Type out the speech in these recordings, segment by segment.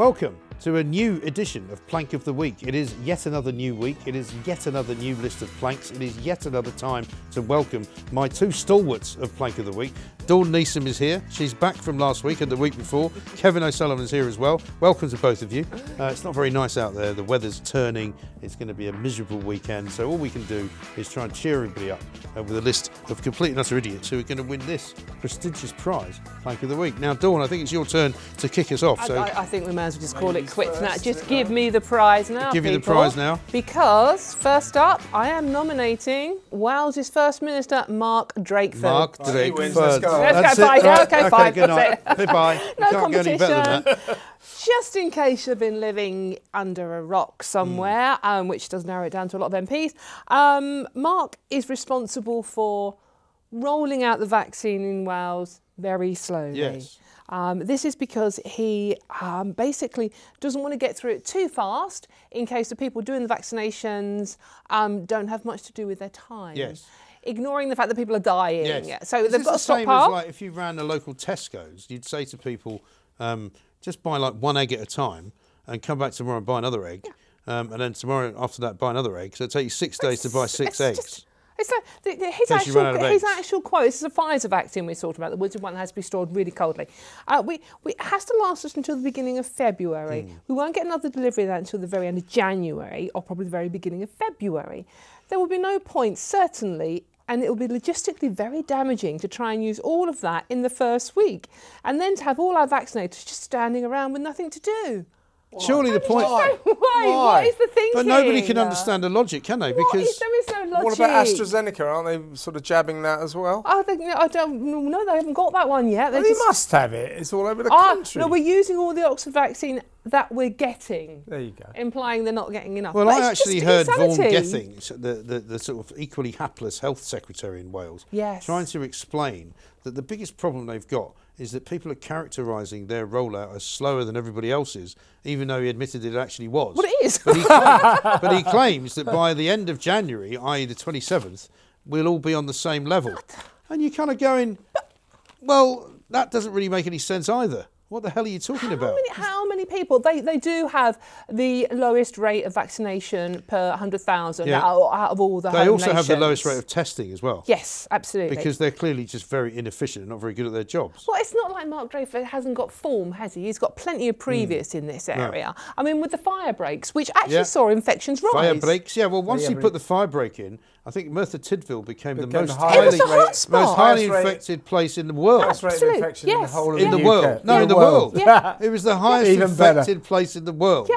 Welcome to a new edition of Plank of the Week. It is yet another new week. It is yet another new list of planks. It is yet another time to welcome my two stalwarts of Plank of the Week. Dawn Neeson is here. She's back from last week and the week before. Kevin O'Sullivan is here as well. Welcome to both of you. Uh, it's not very nice out there. The weather's turning. It's going to be a miserable weekend. So all we can do is try and cheer everybody up uh, with a list of complete and utter idiots who are going to win this prestigious prize, Plank of the Week. Now, Dawn, I think it's your turn to kick us off. So I, I, I think we may as well just call it just give me the prize now. Give you the prize now. Because first up, I am nominating Wales's First Minister, Mark Drakeford. Mark Drakeford. Right, let's go. Let's go. Bye. Okay, fine. Good night. Goodbye. no competition. Just in case you've been living under a rock somewhere, mm. um, which does narrow it down to a lot of MPs, um, Mark is responsible for rolling out the vaccine in Wales very slowly. Yes. Um, this is because he um, basically doesn't want to get through it too fast in case the people doing the vaccinations um, don't have much to do with their time. Yes. Ignoring the fact that people are dying. Yes. So is they've got the a stockpile. Same as like if you ran a local Tesco's, you'd say to people, um, just buy like one egg at a time and come back tomorrow and buy another egg. Yeah. Um, and then tomorrow after that, buy another egg. So it takes you six days to buy six eggs. It's a, the, the, his, actual, his actual quote, this is a Pfizer vaccine we talked about, the wounded one has to be stored really coldly. Uh, we, we, it has to last us until the beginning of February. Mm. We won't get another delivery of that until the very end of January or probably the very beginning of February. There will be no point, certainly, and it will be logistically very damaging to try and use all of that in the first week and then to have all our vaccinators just standing around with nothing to do. Why? Surely the point. Why? why? why? What is the thinking? But nobody can understand the logic, can they? Because what is there is no logic. What about AstraZeneca? Aren't they sort of jabbing that as well? I oh, think I don't. No, they haven't got that one yet. Well, they must have it. It's all over the uh, country. No, we're using all the Oxford vaccine that we're getting. There you go. Implying they're not getting enough. Well, but I actually heard Vaughan Gething, the, the, the sort of equally hapless health secretary in Wales, yes. trying to explain that the biggest problem they've got is that people are characterising their rollout as slower than everybody else's, even though he admitted it actually was. Well, it is. But he, claims, but he claims that by the end of January, i.e., the 27th, we'll all be on the same level. And you're kind of going, well, that doesn't really make any sense either. What the hell are you talking how about? Many, how many people? They, they do have the lowest rate of vaccination per 100,000 yeah. out, out, of all the They also nations. have the lowest rate of testing as well. Yes, absolutely. Because they're clearly just very inefficient and not very good at their jobs. Well, it's not like Mark Dreyfus hasn't got form, has he? He's got plenty of hmm. previous mm. in this area. No. I mean, with the fire breaks, which actually yeah. saw infections rise. Fire breaks, yeah. Well, once you put the fire break in, I think Merthyr Tydfil became, the most highly, most highly infected place in the world. Highest rate of infection yes. in the whole of in the, the world. No, yeah. in the world. Yeah. it was the highest Even infected better. place in the world. Yeah.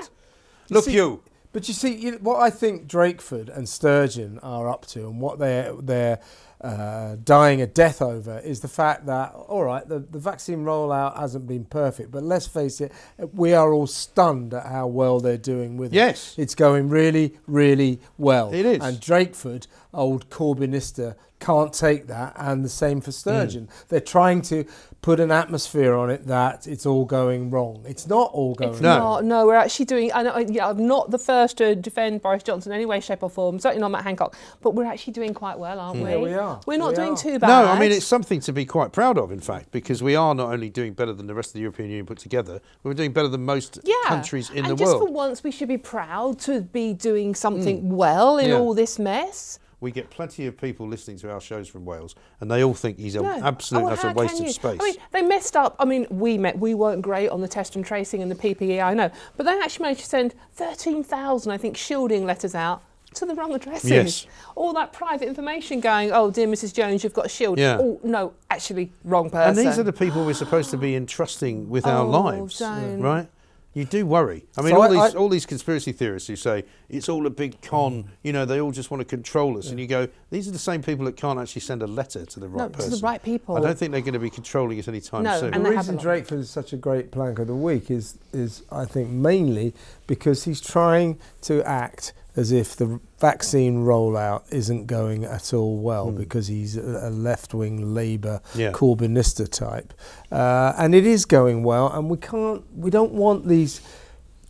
Look, you, see, you. But you see, you, what I think Drakeford and Sturgeon are up to, and what they're uh, dying a death over is the fact that, all right, the, the vaccine rollout hasn't been perfect, but let's face it, we are all stunned at how well they're doing with yes. it. Yes. It's going really, really well. It is. And Drakeford, old Corbynista, can't take that, and the same for Sturgeon. Mm. They're trying to put an atmosphere on it that it's all going wrong. It's not all going it's wrong. Not, no, we're actually doing, and I, uh, yeah, I'm not the first to defend Boris Johnson in any way, shape, or form, certainly not Matt Hancock, but we're actually doing quite well, aren't mm. we? Yeah, we are. We're not we doing are. too bad. No, I mean, it's something to be quite proud of, in fact, because we are not only doing better than the rest of the European Union put together, we're doing better than most yeah. countries in and the world. And just for once, we should be proud to be doing something mm. well in yeah. all this mess we get plenty of people listening to our shows from Wales, and they all think he's no. an oh, absolute oh, well, waste of space. I mean, they messed up. I mean, we met, we weren't great on the test and tracing and the PPE, I know, but they actually managed to send 13,000, I think, shielding letters out to the wrong the Yes. All that private information going, oh, dear Mrs. Jones, you've got a shield. Yeah. Oh, no, actually, wrong person. And these are the people we're supposed to be entrusting with oh, our lives, don't. right? You do worry. I mean, so all, I, these, I, all these conspiracy theorists who say it's all a big con, you know, they all just want to control us. Yeah. And you go, these are the same people that can't actually send a letter to the right no, person. to the right people. I don't think they're going to be controlling us anytime no, soon. And the reason Drake is such a great plank of the week is, is, I think, mainly because he's trying to act as if the vaccine rollout isn't going at all well mm. because he's a left wing Labour yeah. Corbynista type. Uh, and it is going well, and we can't, we don't want these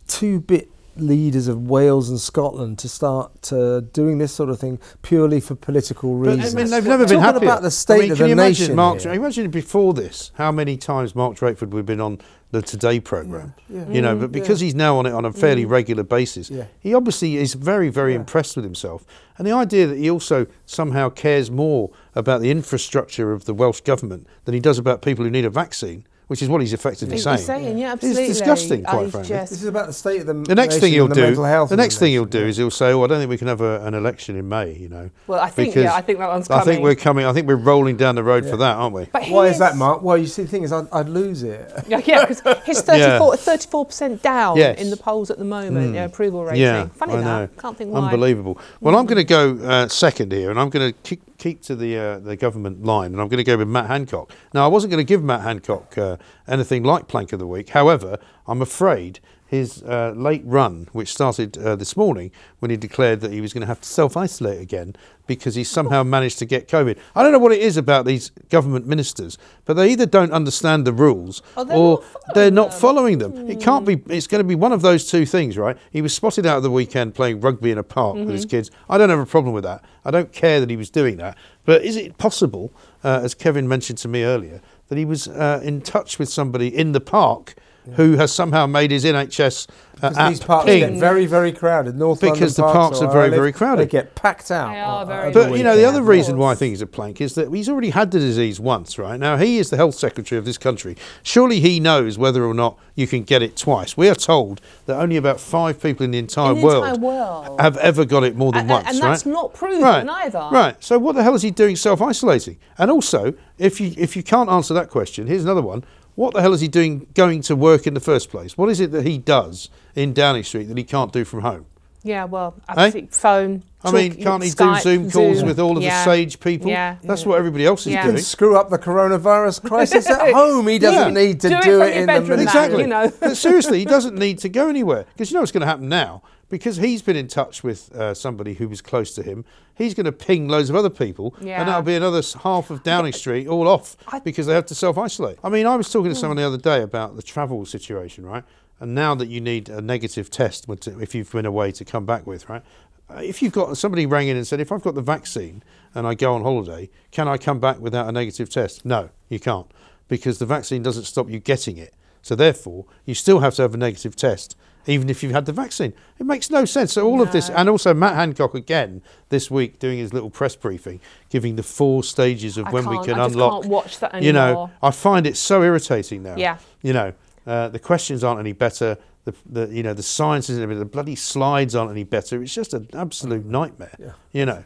two bit leaders of Wales and Scotland to start uh, doing this sort of thing purely for political reasons. But, I mean, they've never been happy about the state I mean, of the nation. Mark, here. Imagine before this, how many times Mark Drakeford would have been on the Today programme. Yeah, yeah. You know, mm, but because yeah. he's now on it on a fairly mm. regular basis, he obviously is very, very impressed with himself. And the idea that he also somehow cares more about the infrastructure of the Welsh government than he does about people who need a vaccine which is what he's effectively saying. saying. Yeah, absolutely. It's disgusting, quite I frankly. This is about the state of the. The next thing he'll do. The, the next thing he'll do is he'll say, "Well, I don't think we can have a, an election in May." You know. Well, I think yeah, I think that one's coming. I think we're coming. I think we're rolling down the road yeah. for that, aren't we? But why is, is, that, Mark? Well, you see, the thing is, I'd, I'd lose it. yeah, because he's 34 percent down yes. in the polls at the moment, mm. yeah, approval rating. Yeah, Funny I that. Know. Can't think why. Unbelievable. Well, mm. I'm going to go uh, second here, and I'm going to kick keep to the uh, the government line, and I'm going to go with Matt Hancock. Now, I wasn't going to give Matt Hancock uh, anything like Plank of the Week. However, I'm afraid his uh, late run, which started uh, this morning when he declared that he was going to have to self isolate again because he somehow managed to get COVID. I don't know what it is about these government ministers, but they either don't understand the rules or oh, they're, or not, following they're not following them. Mm. It can't be, it's going to be one of those two things, right? He was spotted out of the weekend playing rugby in a park mm -hmm. with his mm-hmm. kids. I don't have a problem with that. I don't care that he was doing that. But is it possible, uh, as Kevin mentioned to me earlier, that he was uh, in touch with somebody in the park? who has somehow made his NHS uh, these parks ping. get very very crowded. North because London the parks, parks are very very crowded. They get packed out. They are uh, uh, but you know the other reason why I think he's a plank is that he's already had the disease once, right? Now he is the health secretary of this country. Surely he knows whether or not you can get it twice. We are told that only about five people in the entire, in the world, entire world, have ever got it more than and, once, and right? that's not proven right. either. Right. So what the hell is he doing self-isolating? And also, if you if you can't answer that question, here's another one what the hell is he doing going to work in the first place? What is it that he does in Downing Street that he can't do from home? Yeah, well, eh? phone. I mean, can't he Skype, do Zoom calls Zoom. with all of yeah. the sage people? Yeah. That's what everybody else is yeah. doing. Screw up the coronavirus crisis at home. He doesn't yeah. need to do, do it, it in the middle. Exactly. You know. but seriously, he doesn't need to go anywhere because you know what's going to happen now because he's been in touch with uh, somebody who was close to him, he's going to ping loads of other people, yeah. and that'll be another half of Downing Street all off because they have to self isolate. I mean, I was talking to hmm. someone the other day about the travel situation, right? And now that you need a negative test if you've been away to come back with, right? Uh, if you've got somebody rang in and said, if I've got the vaccine and I go on holiday, can I come back without a negative test? No, you can't because the vaccine doesn't stop you getting it. So therefore, you still have to have a negative test, even if you've had the vaccine. It makes no sense. So all no. of this, and also Matt Hancock again this week doing his little press briefing, giving the four stages of I when we can I unlock. I can't watch that anymore. You know, I find it so irritating now. Yeah. You know, uh, the questions aren't any better. The, the you know the science isn't any better. The bloody slides aren't any better. It's just an absolute nightmare. Yeah. You know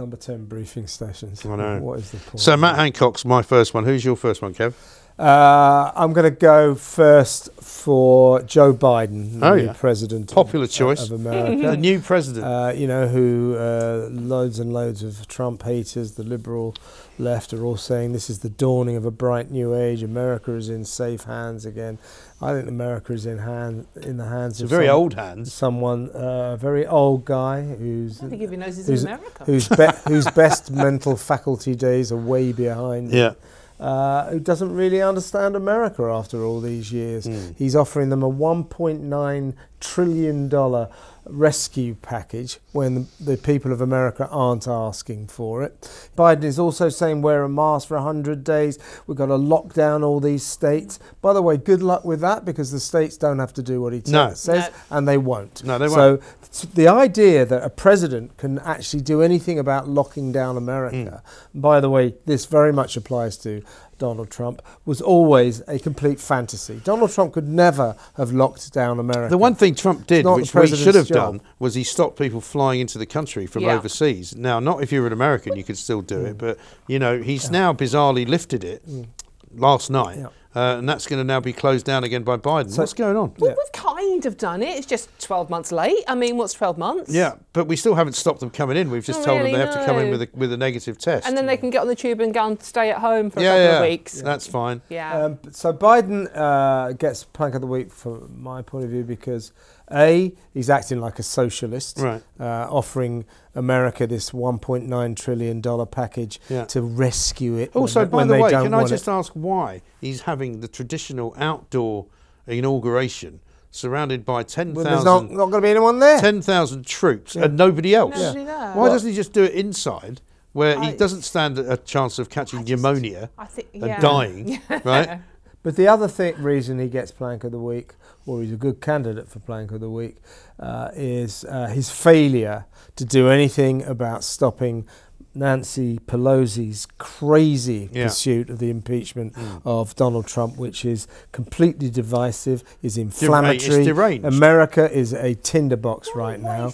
number 10 briefing stations. I know. What is the point? So, Matt Hancock's my first one. Who's your first one, Kev? Uh, I'm going to go first for Joe Biden, the oh, new yeah. president, popular of, uh, choice of America, the new president. Uh, you know who uh, loads and loads of Trump haters, the liberal left, are all saying this is the dawning of a bright new age. America is in safe hands again. I think America is in hand in the hands of very some, old hands. Someone, uh, a uh, very old guy who's. I think if he knows he's in America. Whose be, whose best mental faculty days are way behind. Yeah. Uh, who doesn't really understand America after all these years? Mm. He's offering them a 1.9 trillion dollar rescue package when the people of America aren't asking for it. Biden is also saying wear a mask for 100 days. We've got to lock down all these states. By the way, good luck with that because the states don't have to do what he no. says no. and they won't. No, they won't. So the idea that a president can actually do anything about locking down America, mm. by the way, this very much applies to Donald Trump was always a complete fantasy. Donald Trump could never have locked down America. The one thing Trump did, which we should have job. done, was he stopped people flying into the country from yeah. overseas. Now, not if you're an American, you could still do mm. it, but you know, he's yeah. now bizarrely lifted it mm. last night. Yeah. Uh, and that's going to now be closed down again by Biden. So, what's going on? Well, yeah. We've kind of done it. It's just 12 months late. I mean, what's 12 months? Yeah, but we still haven't stopped them coming in. We've just Not told really, them they no. have to come in with a, with a negative test. And then yeah. they can get on the tube and go and stay at home for yeah, a couple of weeks. That's fine. Yeah. Um, so Biden uh, gets plank of the week from my point of view because A, he's acting like a socialist, right. uh, offering America this $1.9 trillion package to rescue it. Also, when, by when the way, can I just it. ask why he's having having the traditional outdoor inauguration surrounded by 10,000. Well, there's not, not going to be anyone there. 10,000 troops yeah. and nobody else. Nobody yeah. Why doesn't he just do it inside? Where I, he doesn't stand a chance of catching I just, pneumonia think, yeah. and dying, right? But the other thing, reason he gets Plank of the Week, or he's a good candidate for Plank of the Week, uh, is uh, his failure to do anything about stopping Nancy Pelosi's crazy yeah. pursuit of the impeachment mm. of Donald Trump, which is completely divisive, is inflammatory. America is a tinderbox what right a now.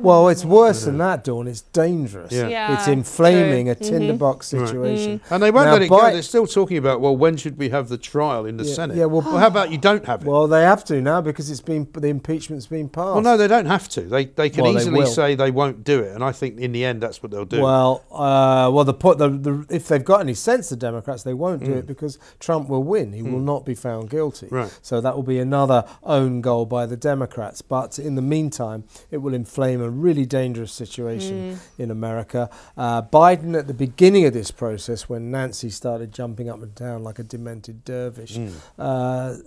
well, it's worse than that, Dawn. It's dangerous. Yeah. yeah. It's inflaming True. a mm-hmm. tinderbox mm -hmm. situation. Mm. And they won't now, let it go. They're still talking about, well, when should we have the trial in the yeah, Senate? Yeah, well, well, how about you don't have it? Well, they have to now because it's been the impeachment's been passed. Well, no, they don't have to. They, they can well, easily they say they won't do it. And I think in the end, that's what they'll do. Well, well, uh, well, the, the, the, if they've got any sense, the Democrats, they won't do mm. it because Trump will win. He mm. will not be found guilty. Right. So that will be another own goal by the Democrats. But in the meantime, it will inflame a really dangerous situation mm. in America. Uh, Biden, at the beginning of this process, when Nancy started jumping up and down like a demented dervish, mm. uh,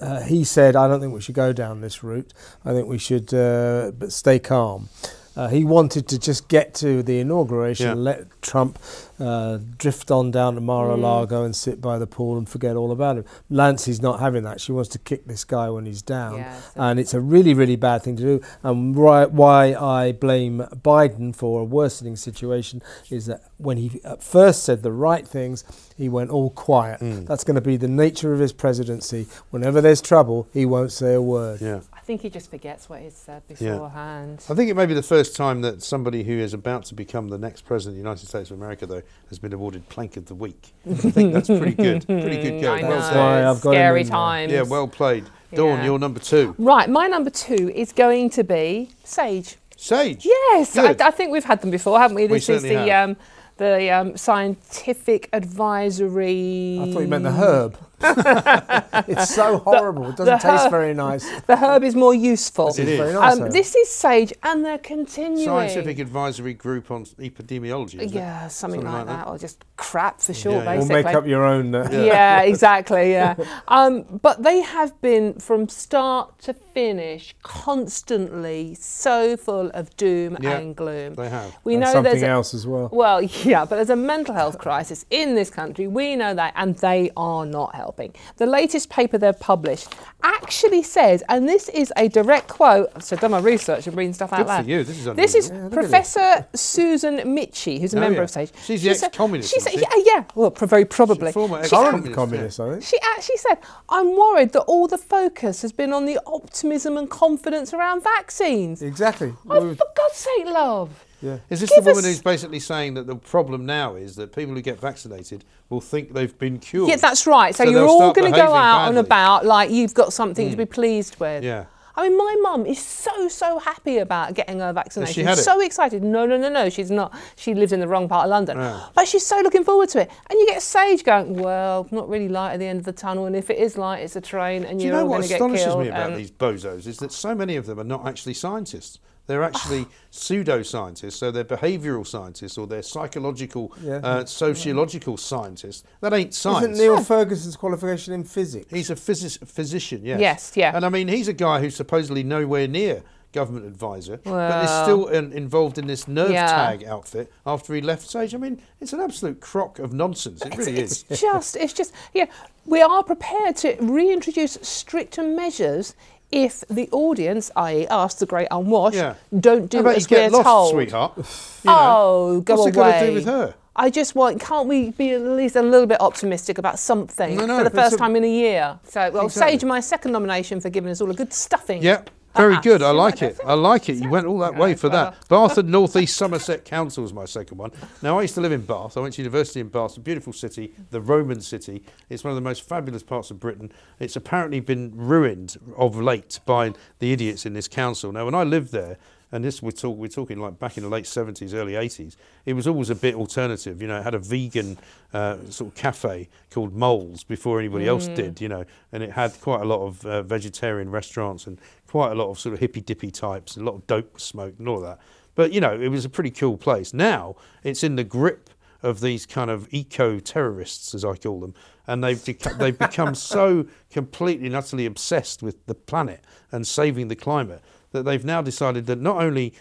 uh, he said, "I don't think we should go down this route. I think we should, uh, stay calm." Uh, he wanted to just get to the inauguration, yeah. let Trump uh, drift on down to Mar-a-Lago mm. and sit by the pool and forget all about him. Lancey's not having that. She wants to kick this guy when he's down, yeah, so and it's a really, really bad thing to do. And why I blame Biden for a worsening situation is that when he at first said the right things, he went all quiet. Mm. That's going to be the nature of his presidency. Whenever there's trouble, he won't say a word. Yeah think he just forgets what he's said beforehand. Yeah. I think it may be the first time that somebody who is about to become the next president of the United States of America, though, has been awarded Plank of the Week. I think that's pretty good. Pretty good go. I well know. I've got Scary times. Yeah, well played. Dawn, yeah. you're number two. Right, my number two is going to be Sage. Sage? Yes. I, I, think we've had them before, haven't we? This we is the um, the um, scientific advisory. I thought you meant the herb. it's so horrible. The, it doesn't herb, taste very nice. The herb is more useful. it is. Very um, nice, um, this is sage, and they're continuing. Scientific advisory group on epidemiology. yeah, something, something, like, like that. that, or just crap for sure. Yeah, basically, or make up your own. Uh, yeah. yeah. exactly. Yeah, um, but they have been from start to finish constantly so full of doom yeah, and gloom. They have. We and know something there's something else as well. Well, yeah, but there's a mental health crisis in this country. We know that, and they are not helping helping. The latest paper they've published actually says, and this is a direct quote, so I've done my research and reading stuff out Good loud. For you. This is, this is yeah, Professor Susan Mitchie, who's a oh, member yeah. of SAGE. She's, she's ex-communist. She's, she? yeah, yeah, well, very probably. She's former ex-communist. I think. She actually said, I'm worried that all the focus has been on the optimism and confidence around vaccines. Exactly. Oh, for God's sake, love. Yeah. Is this Give the woman who's basically saying that the problem now is that people who get vaccinated will think they've been cured? Yeah, that's right. So, so you're all going to go out badly. and about like you've got something mm. to be hmm. pleased with. Yeah. I mean, my mum is so, so happy about getting her vaccination. Has So excited. No, no, no, no, she's not. She lives in the wrong part of London. Yeah. But she's so looking forward to it. And you get Sage going, well, not really light at the end of the tunnel. And if it is light, it's a train and Do you're you know all going to get killed. what astonishes me about these bozos is that so many of them are not actually scientists. They're actually pseudoscientists, so they're behavioural scientists or they're psychological, yeah. uh, sociological yeah. scientists. That ain't science. Isn't Neil yeah. Ferguson's qualification in physics? He's a physic- physician, yes. Yes, yeah. And I mean, he's a guy who's supposedly nowhere near government advisor, well, but is still in, involved in this nerve yeah. tag outfit after he left stage. I mean, it's an absolute crock of nonsense. It it's, really it's is. It's just, it's just, yeah. We are prepared to reintroduce stricter measures if the audience, i.e., us, the great unwashed, yeah. don't do as we're lost, told. Sweetheart. You oh, go What's away. What's it got to do with her? I just want, can't we be at least a little bit optimistic about something no, no, for the first a... time in a year? So, well, exactly. Sage, my second nomination for giving us all a good stuffing. Yep. Very ah, ah. good. I like it. I like it. You went all that way for that. Bath and North East Somerset Council is my second one. Now, I used to live in Bath. I went to university in Bath. It's a beautiful city, the Roman city. It's one of the most fabulous parts of Britain. It's apparently been ruined of late by the idiots in this council. Now, when I lived there, and this we're, talk, we're talking like back in the late 70s, early 80s, it was always a bit alternative. You know, it had a vegan uh, sort of cafe called Moles before anybody mm. else did, you know, and it had quite a lot of uh, vegetarian restaurants and quite a lot of sort of hippy dippy types, a lot of dope smoke and all that. But, you know, it was a pretty cool place. Now it's in the grip of these kind of eco terrorists, as I call them, and they've they've become so completely and utterly obsessed with the planet and saving the climate that they've now decided that not only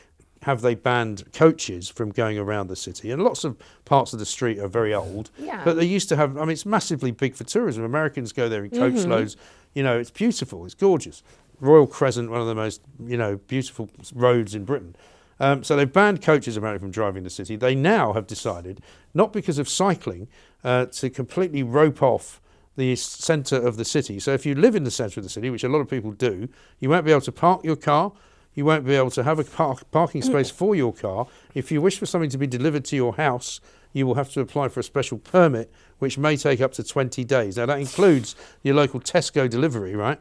have they banned coaches from going around the city? And lots of parts of the street are very old, yeah. but they used to have. I mean, it's massively big for tourism. Americans go there in coach mm -hmm. loads. You know, it's beautiful. It's gorgeous. Royal Crescent, one of the most you know beautiful roads in Britain. Um, so they've banned coaches apparently from driving the city. They now have decided, not because of cycling, uh, to completely rope off the centre of the city. So if you live in the centre of the city, which a lot of people do, you won't be able to park your car. You won't be able to have a park, parking mm. space for your car. If you wish for something to be delivered to your house, you will have to apply for a special permit, which may take up to 20 days. Now, that includes your local Tesco delivery, right?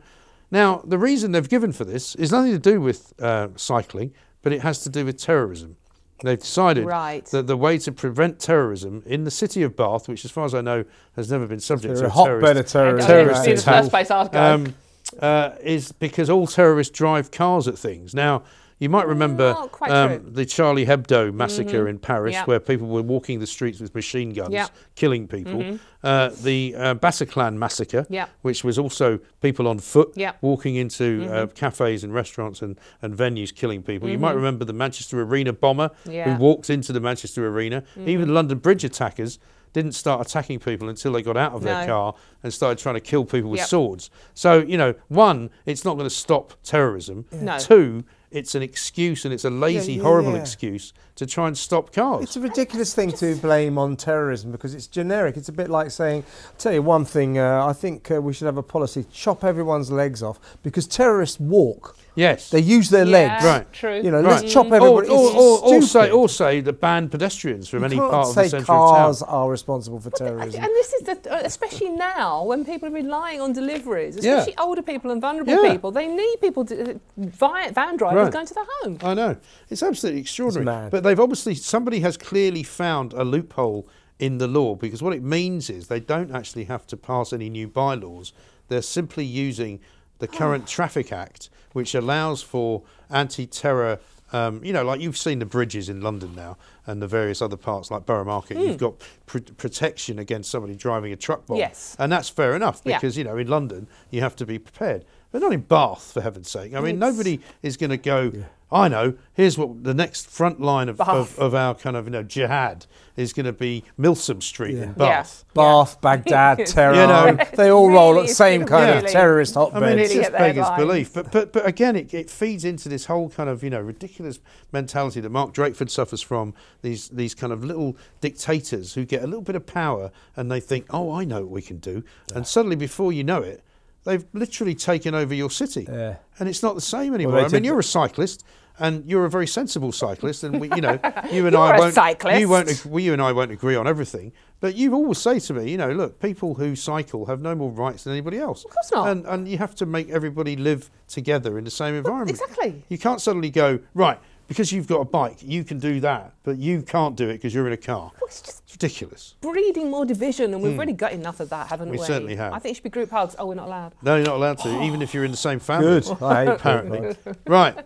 Now, the reason they've given for this is nothing to do with uh, cycling, but it has to do with terrorism. They've decided right. that the way to prevent terrorism in the city of Bath, which, as far as I know, has never been subject to a, hotbed of terrorism, terrorist attack, um, uh, is because all terrorists drive cars at things. Now, you might remember oh, um, the Charlie Hebdo massacre mm -hmm. in Paris, yep. where people were walking the streets with machine guns, yep. killing people. Mm -hmm. uh, the uh, Bataclan massacre, yep. which was also people on foot walking into mm -hmm. uh, mm-hmm. cafes and restaurants and, and venues, killing people. You might mm-hmm. remember the Manchester Arena bomber yeah. who walked into the Manchester Arena. Mm-hmm. Even London Bridge attackers didn't start attacking people until they got out of no. their car and started trying to kill people with yep. swords. So, you know, one, it's not going to stop terrorism. Yeah. No. Two, it's an excuse and it's a lazy, yeah, yeah, horrible yeah. excuse to try and stop cars. It's a ridiculous thing to blame on terrorism because it's generic. It's a bit like saying, I'll tell you one thing, uh, I think uh, we should have a policy chop everyone's legs off because terrorists walk. Yes. They use their yeah, legs. Right. True. You know, right. let's mm. chop everybody. Or, or, or, or, say, or say ban pedestrians from you any part of the centre of town. cars are responsible for but uh, terrorism. And this is the, uh, especially now when people are relying on deliveries, especially yeah. older people and vulnerable yeah. people. They need people to, uh, van drivers right. going to their home. I know. It's absolutely extraordinary. It's but they've obviously, somebody has clearly found a loophole in the law because what it means is they don't actually have to pass any new bylaws. They're simply using the oh. current oh. Traffic Act, which allows for anti-terror. Um, you know, like you've seen the bridges in London now and the various other parts like Borough Market, mm. you've hmm. got pr protection against somebody driving a truck bomb. Yes. And that's fair enough because, yeah. you know, in London, you have to be prepared but not in Bath, for heaven's sake. I mean, it's nobody is going to go yeah. I know. Here's what the next front line of, of, of, our kind of you know jihad is going to be Milsom Street yeah. in Bath, yeah. Bath, yeah. Baghdad, Tehran. you know, they all roll at the same kind really, of terrorist hotbeds. I mean, it's just beggars belief. But but but again, it, it feeds into this whole kind of you know ridiculous mentality that Mark Drakeford suffers from. These these kind of little dictators who get a little bit of power and they think, oh, I know what we can do, and suddenly before you know it They've literally taken over your city, yeah. and it's not the same anymore. Well, I mean, you're a cyclist, and you're a very sensible cyclist, and we, you know, you and I won't, cyclist. you won't, we, you and I won't agree on everything. But you always say to me, you know, look, people who cycle have no more rights than anybody else. Of course not. And, and you have to make everybody live together in the same environment. Well, exactly. You can't suddenly go right because you've got a bike, you can do that, but you can't do it because you're in a car. Well, it's just it's ridiculous. Breeding more division, and we've mm. really got enough of that, haven't we? We certainly have. I think it should be group hugs. Oh, we're not allowed. No, you're not allowed to, even if you're in the same family. Good. I apparently. right.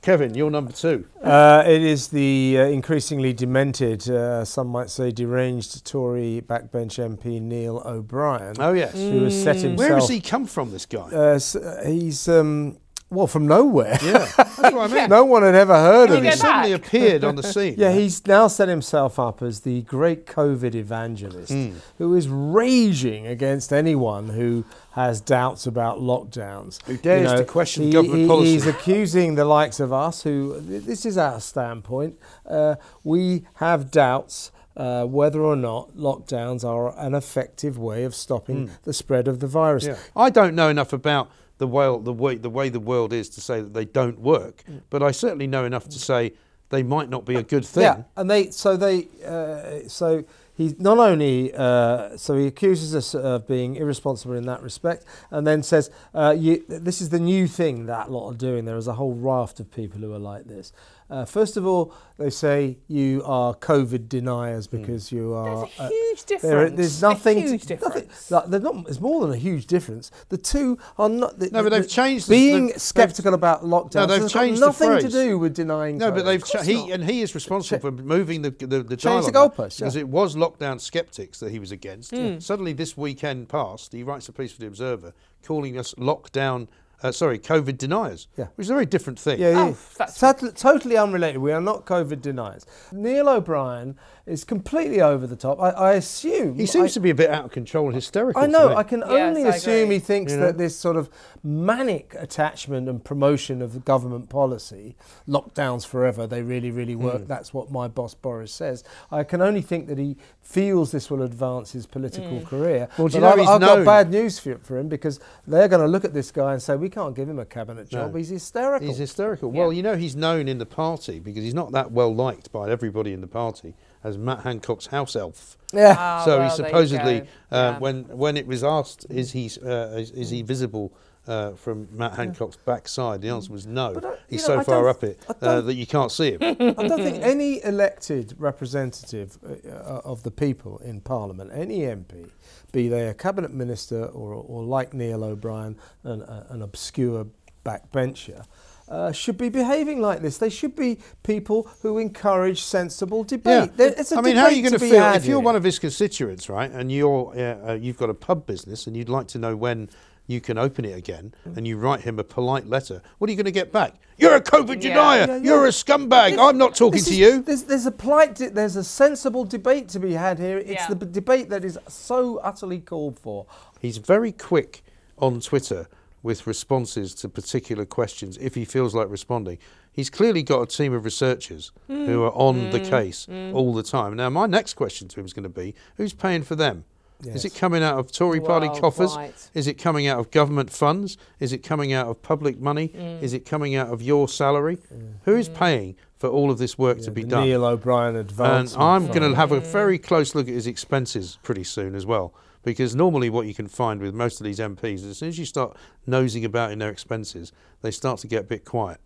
Kevin, you're number two. Uh, it is the uh, increasingly demented, uh, some might say deranged, Tory backbench MP Neil O'Brien. Oh yes, who has set himself. Mm. Where has he come from? This guy. Uh, he's. Um, well, from nowhere. Yeah, that's what I mean. Yeah. No one had ever heard Can of him. He suddenly appeared on the scene. yeah, he's now set himself up as the great COVID evangelist mm. who is raging against anyone who has doubts about lockdowns. Who dares you know, to question he, government he, policy. He's accusing the likes of us, who, this is our standpoint, uh, we have doubts. Uh, whether or not lockdowns are an effective way of stopping mm. the spread of the virus. Yeah. I don't know enough about the way the way the way the world is to say that they don't work. Mm. But I certainly know enough to mm. say they might not be a good thing. Yeah, and they so they uh, so he not only uh, so he accuses us of being irresponsible in that respect, and then says uh, you, this is the new thing that lot are doing. There is a whole raft of people who are like this. Uh, first of all, they say you are COVID deniers hmm. because mm. you are. There's a uh, huge uh, difference. there's nothing. A huge to, difference. Nothing, not, there's more than a huge difference. The two are not. The, no, but they've the, changed. Being the, sceptical about lockdown. No, they've changed got nothing to do with denying. No, but they've cha- he and he is responsible for moving the the, the changed the goalpost because yeah. it was lockdown sceptics that he was against. Mm. Suddenly, this weekend passed. He writes a piece for the Observer calling us lockdown uh, sorry, COVID deniers, yeah. which is a very different thing. Yeah, yeah. Oh, totally, totally unrelated. We are not COVID deniers. Neil O'Brien it's completely over the top. I, I assume he seems I, to be a bit out of control, hysterical. I know. I can only I assume he thinks you know? that this sort of manic attachment and promotion of government policy, lockdowns forever, they really, really hmm. work. Mm. That's what my boss Boris says. I can only think that he feels this will advance his political mm. career. Well, do you but know, I've, I've got bad news for, for him because they're going to look at this guy and say we can't give him a cabinet job. No. He's hysterical. He's hysterical. Yeah. Well, you know he's known in the party because he's not that well liked by everybody in the party as Matt Hancock's house elf. Yeah. Oh, so well, he supposedly, uh, yeah. when when it was asked, is he uh, is, is, he visible? Uh, from Matt Hancock's backside, the answer was no. I, He's know, so I far up it uh, that you can't see him. I don't think any elected representative uh, uh, of the people in Parliament, any MP, be they a cabinet minister or, or like Neil O'Brien, an, an obscure backbencher, uh, should be behaving like this. They should be people who encourage sensible debate. Yeah. It's a I mean, how are you going to, to feel if you're one of his constituents, right? And you're uh, uh, you've got a pub business and you'd like to know when you can open it again and you write him a polite letter, what are you going to get back? You're a COVID yeah. denier. Yeah, yeah. You're a scumbag. I'm not talking to you. There's, there's, a polite, there's a sensible debate to be had here. It's the debate that is so utterly called for. He's very quick on Twitter with responses to particular questions if he feels like responding. He's clearly got a team of researchers mm. who are on mm. the case mm. all the time. Now, my next question to him is going to be who's paying for them? Yes. Is it coming out of Tory well, party coffers? Right. Is it coming out of government funds? Is it coming out of public money? Mm. Is it coming out of your salary? Mm. Who is mm. paying for all of this work yeah, to be done? Neil O'Brien advance. And I'm going to have a very mm. close look at his expenses pretty soon as well. Because normally, what you can find with most of these MPs is as soon as you start nosing about in their expenses, they start to get a bit quiet.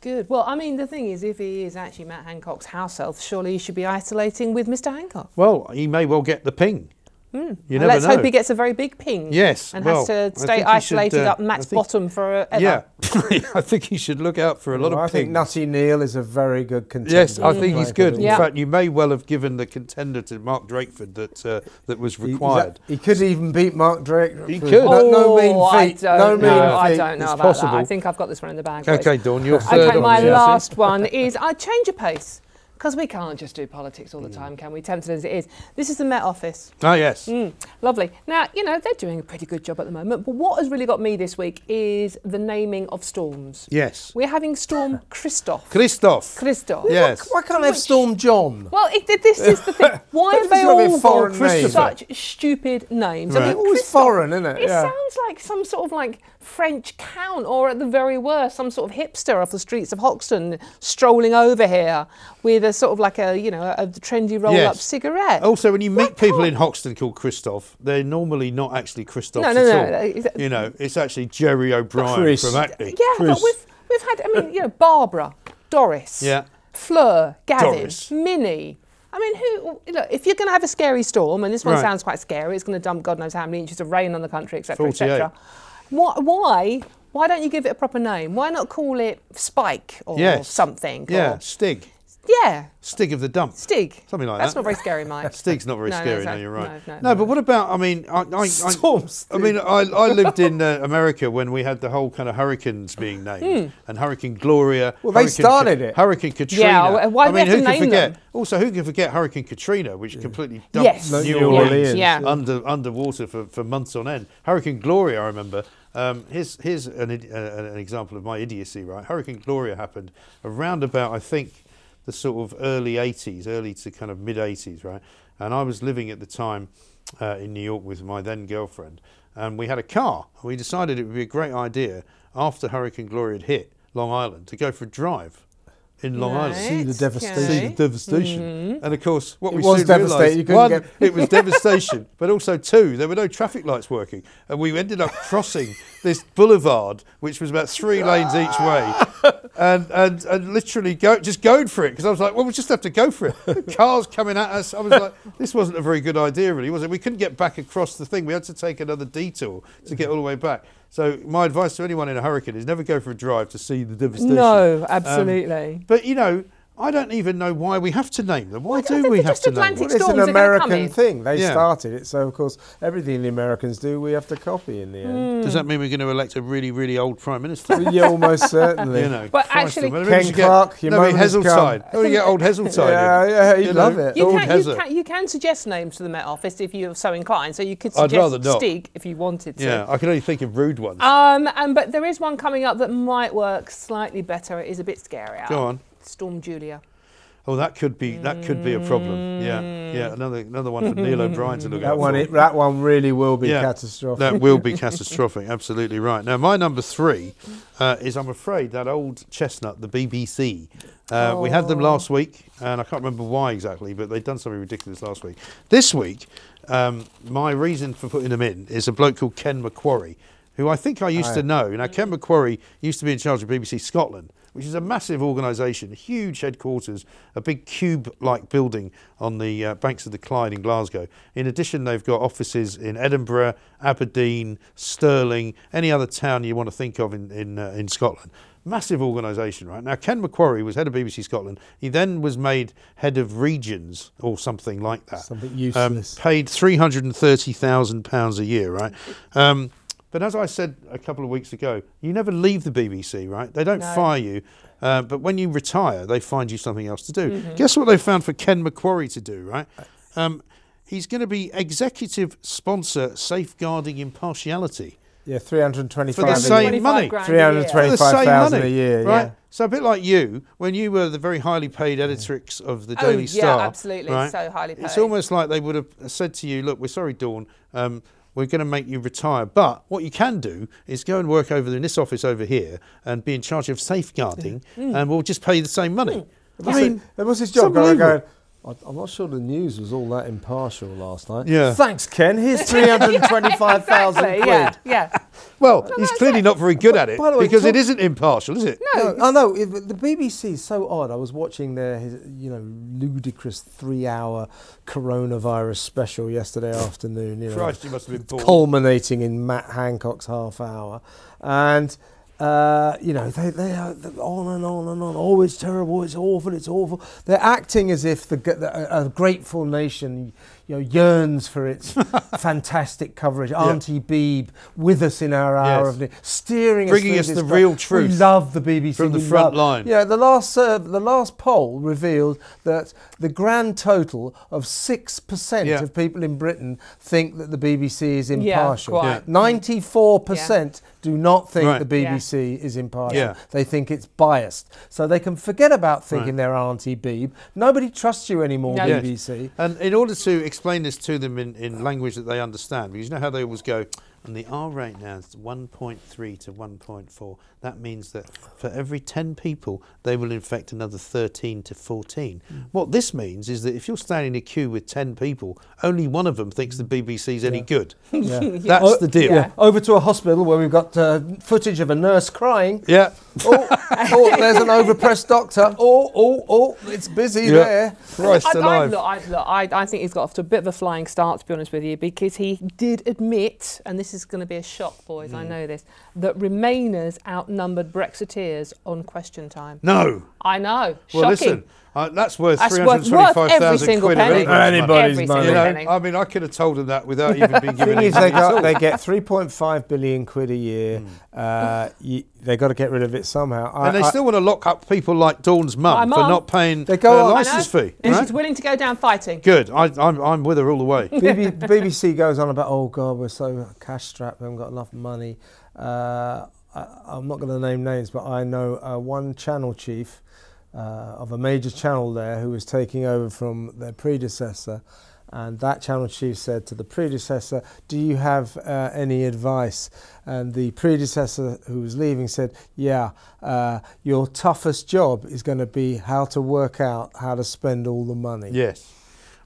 Good. Well, I mean, the thing is, if he is actually Matt Hancock's house elf, surely he should be isolating with Mr. Hancock. Well, he may well get the ping. Mm. You never let's know. hope he gets a very big ping. Yes. And well, has to stay isolated should, uh, up Matt's think, bottom for uh, ever. Yeah. I think he should look out for a well, lot of I pings. I think Nutty Neal is a very good contender. Yes, I think he's good. In fact, you may well have given the contender to Mark Drakeford that uh, that was required. He, that, he, could even beat Mark Drakeford. He could. Oh, no, mean feat. no mean know, feat. I don't know about possible. that. I think I've got this one in the bag. Okay, Dawn, you're third Okay, my last one is I change a pace because we can't just do politics all the mm. time, can we? Tempted as it is. This is the Met Office. Ah, yes. Mm, lovely. Now, you know, they're doing a pretty good job at the moment, but what has really got me this week is the naming of storms. Yes. We're having Storm Christoph. Christoph. Christoph. Yes. Why, why can't they have Storm John? Well, it, this is the thing. Why are they all such stupid names? Right. I mean, always foreign, isn't it? It yeah. sounds like some sort of like French count, or at the very worst, some sort of hipster off the streets of Hoxton strolling over here with a sort of like a you know a trendy roll yes. up cigarette. Also, when you meet what people in Hoxton called Christoph, they're normally not actually Christoph no, no, at no, all. You know, it's actually Jerry O'Brien Chris. from Acne. Yeah, Chris. but we've we've had I mean you know Barbara, Doris, yeah, Fleur, Gavin, Doris. Minnie. I mean, who look? If you're going to have a scary storm, and this one right. sounds quite scary, it's going to dump God knows how many inches of rain on the country, etc., etc. What, why? Why don't you give it a proper name? Why not call it Spike or yes. something? Yeah, or... Stig. Yeah. Stig of the dump. Stig. Something like That's that. That's not very scary, Mike. Stig's not very no, scary. No, no, you're right. No, no, no, but what about? I mean, I, I, I, I mean, I, I lived in uh, America when we had the whole kind of hurricanes being named mm. and Hurricane Gloria. Well, Hurricane they started Ka it. Hurricane Katrina. Yeah. Why I mean, who can forget? Them? Also, who can forget Hurricane Katrina, which yeah. completely dumped yes. New, Orleans, Yeah. under underwater for, for months on end. Hurricane Gloria, I remember, um, here's here's an, uh, an, example of my idiocy, right? Hurricane Gloria happened around about, I think, the sort of early 80s, early to kind of mid 80s, right? And I was living at the time uh, in New York with my then girlfriend, and we had a car. We decided it would be a great idea after Hurricane Gloria had hit Long Island to go for a drive in Long right. Island. See the devastation. Okay. See the devastation. Mm-hmm. And of course, what it we was soon realised, one, get... it was devastation, but also two, there were no traffic lights working, and we ended up crossing this boulevard, which was about three lanes each way, and and, and literally go just going for it because I was like, well, we just have to go for it. Cars coming at us. I was like, this wasn't a very good idea, really, was it? We couldn't get back across the thing. We had to take another detour to get all the way back. So my advice to anyone in a hurricane is never go for a drive to see the devastation. No, um, absolutely. Um, but you know, I don't even know why we have to name them. Why well, do we have to name them? Well, it's an American thing. They yeah. started it, so of course everything the Americans do, we have to copy in the end. Mm. Does that mean we're going to elect a really, really old prime minister? yeah, almost certainly. you know, but actually, Ken you Clark, your no, Heseltine. Oh, you get old Heseltine. yeah, yeah, he'd you love know? it. You can, you, can, you can, suggest names to the Met Office if you're so inclined. So you could suggest Stig if you wanted to. Yeah, I can only think of rude ones. Um, and but there is one coming up that might work slightly better. It is a bit scarier. Go on. Storm Julia. Oh, that could be that could be a problem. Yeah, yeah. Mm. Another another one for Neil O'Brien to look that out one, for. It, that one really will be yeah, catastrophic. That will be catastrophic. Absolutely right. Now, my number three uh, is I'm afraid that old chestnut, the BBC. Uh, oh. We had them oh. last week, and I can't remember why exactly, but they'd done something ridiculous last week. This week, um, my reason for putting them in is a bloke called Ken Macquarie, who I think I used to know. Now, Ken Macquarie used to be in charge of BBC Scotland which is a massive organisation, a huge headquarters, a big cube-like building on the uh, banks of the Clyde in Glasgow. In addition, they've got offices in Edinburgh, Aberdeen, Stirling, any other town you want to think of in, in, uh, in Scotland massive organisation, right? Now, Ken Macquarie was head of BBC Scotland. He then was made head of regions or something like that. Something um, useless. Um, paid £330,000 a year, right? Um, but as I said a couple of weeks ago, you never leave the BBC, right? They don't no. fire you. Uh, but when you retire, they find you something else to do. Mm -hmm. Guess what they found for Ken Macquarie to do, right? Um, he's going to be executive sponsor safeguarding impartiality. Yeah, 325 for the same money. 325,000 a year, right? Yeah. So a bit like you, when you were the very highly paid editrix of the oh, Daily oh, Star. yeah, absolutely, right? so highly paid. It's almost like they would have said to you, "Look, we're sorry, Dawn. Um, we're going to make you retire. But what you can do is go and work over in this office over here and be in charge of safeguarding, mm. and we'll just pay you the same money. Mm. I mean, what's his job going, I'm not sure the news was all that impartial last night. Yeah. Thanks, Ken. Here's 325,000 exactly, quid. Yeah, yeah. Well, no, he's clearly it. not very good but, at it way, because it isn't impartial, is it? No. I know. Oh, the BBC is so odd. I was watching their, you know, ludicrous three-hour coronavirus special yesterday afternoon. You know, Christ, you must have been bored. Culminating in Matt Hancock's half hour. And uh, you know, they, they are on and on and on. Oh, it's terrible, it's awful, it's awful. They're acting as if the, a grateful nation you know, yearns for its fantastic coverage. Yeah. Auntie Beeb with us in our hour yes. of news, steering bringing us, us the real truth. We love the BBC from the front love. line. Yeah, the last uh, the last poll revealed that the grand total of six yeah. percent of people in Britain think that the BBC is impartial. Ninety-four percent do not think right. the BBC is impartial. They think it's biased, so they can forget about thinking right. they're Auntie Beeb. Nobody trusts you anymore, no. BBC. And in order to explain this to them in, in language that they understand. Because you know how they always go, and the R rate now is 1.3 to 1.4. That means that for every 10 people, they will infect another 13 to 14. Mm. What this means is that if you're standing in a queue with 10 people, only one of them thinks the BBC is any good. Yeah. That's o the deal. Yeah. Over to a hospital where we've got uh, footage of a nurse crying. Yeah. Oh, oh, there's an overpressed doctor. Oh, oh, oh, it's busy there. Christ I, alive. I, look, I, look, I, I think he's got off to a bit of a flying start, to be honest with you, because he did admit, and this is going to be a shock, boys, mm. I know this, that Remainers outnumbered Brexiteers on question time. No. I know. Well, Shocking. listen. Uh, that's worth 325,000 quid. Penny. Anybody's money. You know, I mean, I could have told them that without even being given. the thing is, they, got, they get 3.5 billion quid a year. Mm. Uh, you, they got to get rid of it somehow. I, and they I, still want to lock up people like Dawn's mum for not paying they license fee. And right? she's willing to go down fighting. Good. I, am with her all the way. BBC goes on about, oh God, we're so cash strapped, we haven't got enough money. Uh, I, am not going to name names, but I know uh, one channel chief uh, of a major channel there who was taking over from their predecessor. And that channel chief said to the predecessor, Do you have uh, any advice? And the predecessor who was leaving said, Yeah, uh, your toughest job is going to be how to work out how to spend all the money. Yes.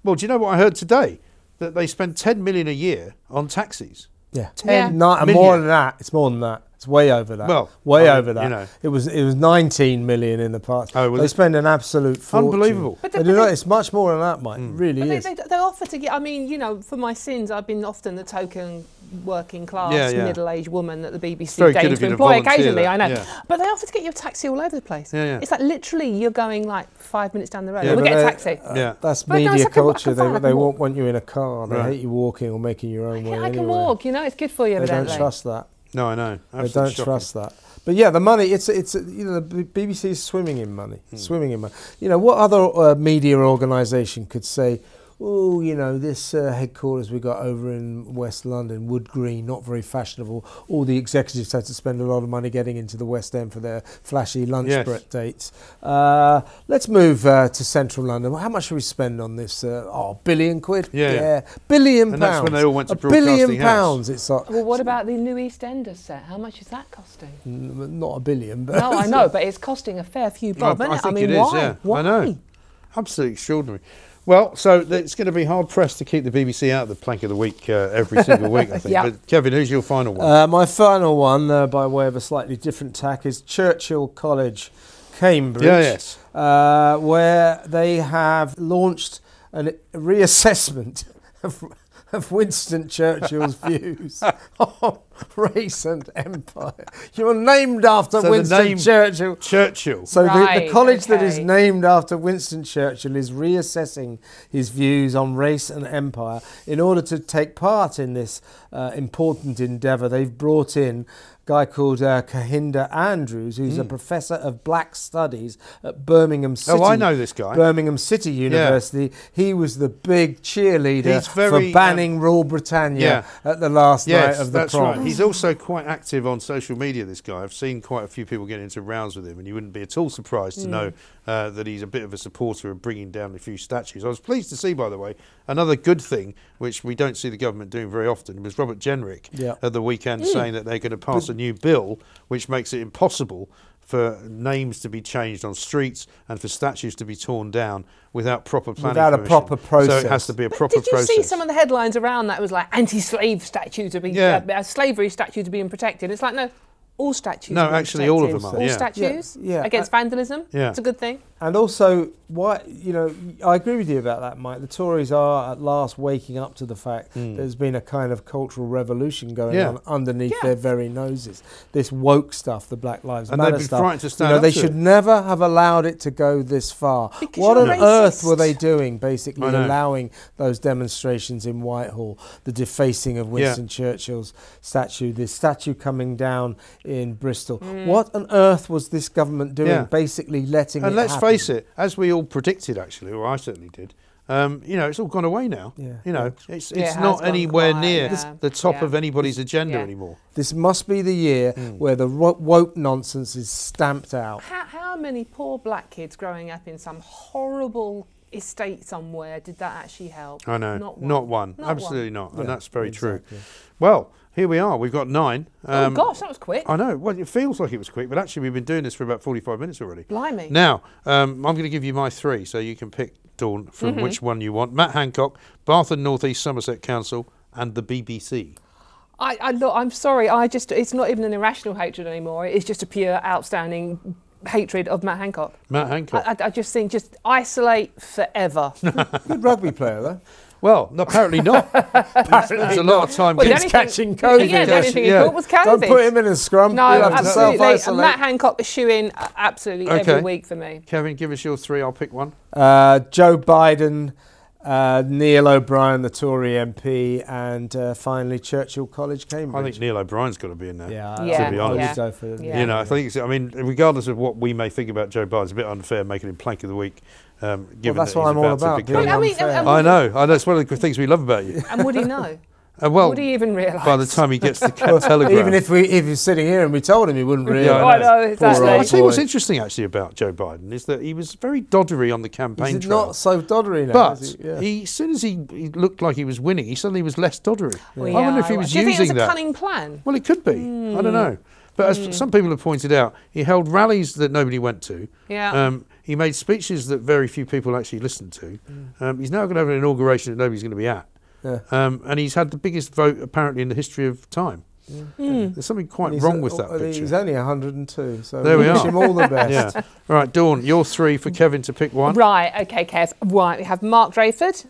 Well, do you know what I heard today? That they spend 10 million a year on taxis. Yeah. 10 yeah. Not, more than that. It's more than that. It's way over that. Well, way I mean, over that. You know. It was it was 19 million in the past. Oh, well, they spend an absolute fortune. Unbelievable. But, the, but not, it's much more than that, Mike. Mm. really but is. They, they, they, offer to get. I mean, you know, for my sins, I've been often the token working class yeah, yeah. middle-aged woman that the BBC deigns to employ occasionally. That. I know, yeah. but they offer to get you a taxi all over the place. Yeah, yeah. It's like literally you're going like five minutes down the road. Yeah, we'll get a taxi. Uh, yeah. That's but media no, culture. Can, they, won't want you in a car. They hate you walking or making your own way. I can walk. You know, it's good for you. They don't trust that. No, I know. Absolutely they don't shocking. trust that. But yeah, the money. It's it's you know the BBC is swimming in money, hmm. swimming in money. You know what other uh, media organisation could say? oh, you know, this uh, headquarters we got over in West London, Wood Green, not very fashionable. All the executives had to spend a lot of money getting into the West End for their flashy lunch yes. dates. Uh, let's move uh, to central London. How much should we spend on this? Uh, oh, billion quid? Yeah. yeah. Billion and pounds. that's when they all went to a billion pounds. House. It's like, well, what about the new East Enders set? How much is that costing? N not a billion. But no, I know, but it's costing a fair few bob, no, I, I, mean, it is, why? Yeah. why? I know. Absolutely extraordinary. Well, so it's going to be hard pressed to keep the BBC out of the plank of the week uh, every single week, I think. yeah. But Kevin, who's your final one? Uh, my final one, uh, by way of a slightly different tack, is Churchill College, Cambridge, yeah, yes. Uh, where they have launched a reassessment of of Winston Churchill's views on race and empire. You're named after so Winston Churchill. Churchill. So right, the, the, college okay. that is named after Winston Churchill is reassessing his views on race and empire in order to take part in this uh, important endeavour. They've brought in guy called uh, Kahinda Andrews, who's mm. a hmm. professor of black studies at Birmingham City. Oh, I know this guy. Birmingham City University. Yeah. He was the big cheerleader very, for um, banning um, Rule Britannia yeah. at the last yes, night of the that's Right. He's also quite active on social media, this guy. I've seen quite a few people get into rounds with him, and you wouldn't be at all surprised mm. to know hmm. uh, that he's a bit of a supporter of bringing down a few statues. I was pleased to see, by the way, another good thing, which we don't see the government doing very often, was Robert Jenrick yeah. at the weekend mm. saying that they're going to pass but a new bill which makes it impossible for names to be changed on streets and for statues to be torn down without proper planning. Without permission. a proper process. So it has to be a but proper process. Did you process. see some of the headlines around that was like anti-slave statues are being, yeah. uh, slavery statues are being protected. It's like no, all statues. No, actually, protected. all of them are. All yeah. statues yeah. yeah. against vandalism. Yeah, it's a good thing. And also, why you know, I agree with you about that, Mike. The Tories are at last waking up to the fact mm. there's been a kind of cultural revolution going yeah. on underneath yeah. their very noses. This woke stuff, the Black Lives and Matter stuff. you know, they should it. never have allowed it to go this far. Because what on racist. earth were they doing, basically allowing those demonstrations in Whitehall, the defacing of Winston yeah. Churchill's statue, the statue coming down in Bristol? Mm. What on earth was this government doing, basically letting and it happen? face it, as we all predicted, actually, or I certainly did. Um, you know, it's all gone away now. Yeah. You know, it's it's yeah, it not anywhere quiet, near yeah. the top yeah. of anybody's agenda anymore. This must be the year mm. where the woke nonsense is stamped out. How, how many poor black kids growing up in some horrible estate somewhere did that actually help? I know, not one, not one. Not absolutely one. not, and that's very exactly. true. Well here we are. We've got nine. Oh, um, oh gosh, that was quick. I know. Well, it feels like it was quick, but actually we've been doing this for about forty-five minutes already. Blimey. Now um, I'm going to give you my three, so you can pick Dawn from mm -hmm. which one you want. Matt Hancock, Bath and North East Somerset Council, and the BBC. I, I look. I'm sorry. I just. It's not even an irrational hatred anymore. It's just a pure, outstanding hatred of Matt Hancock. Matt Hancock. I, I, I just think just isolate forever. Good rugby player though. Well, apparently not. apparently There's a lot of time well, he's catching COVID. Yeah, the only thing yeah. he caught was COVID. Don't put him in a scrum. No, He'll Matt Hancock is shoeing absolutely okay. every week for me. Kevin, give us your three. I'll pick one. Uh, Joe Biden. Uh, Neil O'Brien, the Tory MP, and uh, finally Churchill College, Cambridge. I think Neil O'Brien's got to be in there. Yeah, yeah. be honest. Yeah. You know, I think. I mean, regardless of what we may think about Joe Biden, it's a bit unfair making him plank of the week. Um, well, that's that what I'm all about. I, mean, I, mean, I know, I know. It's one of the things we love about you. And would he know? Uh, well, would he even realise? By the time he gets the telegram, even if we if he's sitting here and we told him, he wouldn't realise. Yeah, I know. exactly. I tell you what's interesting actually about Joe Biden is that he was very doddery on the campaign he's trail. Not so doddery now. But he? Yeah. he, as soon as he, he, looked like he was winning, he suddenly was less doddery. Well, yeah, I wonder if he was using that. Do you think it's a cunning plan? Well, it could be. Mm. I don't know. But as mm. some people have pointed out, he held rallies that nobody went to. Yeah. Um, he made speeches that very few people actually listened to. Mm. Um, he's now going to have an inauguration that nobody's going to be at. Yeah. Um, and he's had the biggest vote apparently in the history of time. Yeah. Mm. There's something quite wrong with that oh, picture. He's only 102, so there we, wish are. him all the best. yeah. All right, Dawn, you're three for Kevin to pick one. Right, okay, Kev. Right, we have Mark Drayford,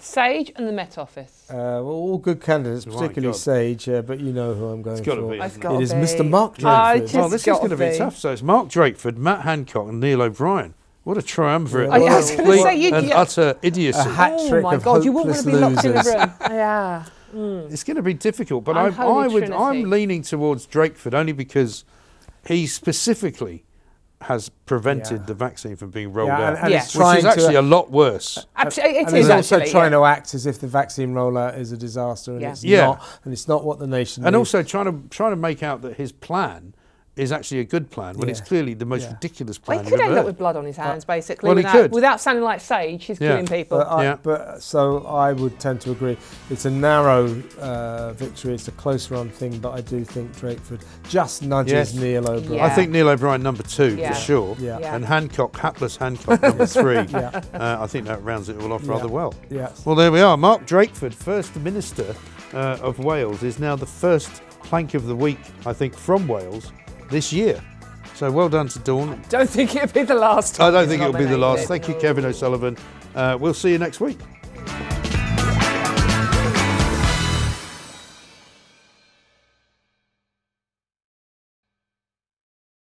Sage, and the Met Office. Uh, well, all good candidates, particularly right, Sage, uh, but you know who I'm going it's for. Be, it's it is Mr. Mark Drakeford. Oh, well, this is going to be, be tough. So it's Mark Drakeford, Matt Hancock, and Neil O'Brien. What a triumvirate! Yeah, I was going to say you, and utter idiocy. oh my God! You not want to be locked losers. in a room. yeah. Mm. It's going to be difficult, but I'm I, I would. I'm leaning towards Drakeford only because he specifically has prevented yeah. the vaccine from being rolled yeah, out, and, and yeah. which is actually to, a lot worse. Absolutely, it and is also actually, trying to act as if the vaccine rollout is a disaster, and it's not, and it's not what the nation. And needs. also trying to trying to make out that his plan is actually a good plan when yeah. it's clearly the most yeah. ridiculous plan. Well, he could end up with blood on his hands, but, basically. Well, without, without, sounding like Sage, he's yeah. killing people. But, I, but, so I would tend to agree. It's a narrow uh, victory. It's a close run thing, but I do think Drakeford just nudges yes. Neil O'Brien. I think Neil O'Brien number two for sure, and Hancock, hapless Hancock number three. uh, I think that rounds it all off rather well. Yeah. Well, there we are. Mark Drakeford, first minister uh, of Wales, is now the first plank of the week, I think, from Wales this year. So well done to Dawn. I don't think it'll be the last. I don't think it'll be the last. Thank you, Kevin O'Sullivan. Uh, we'll see you next week.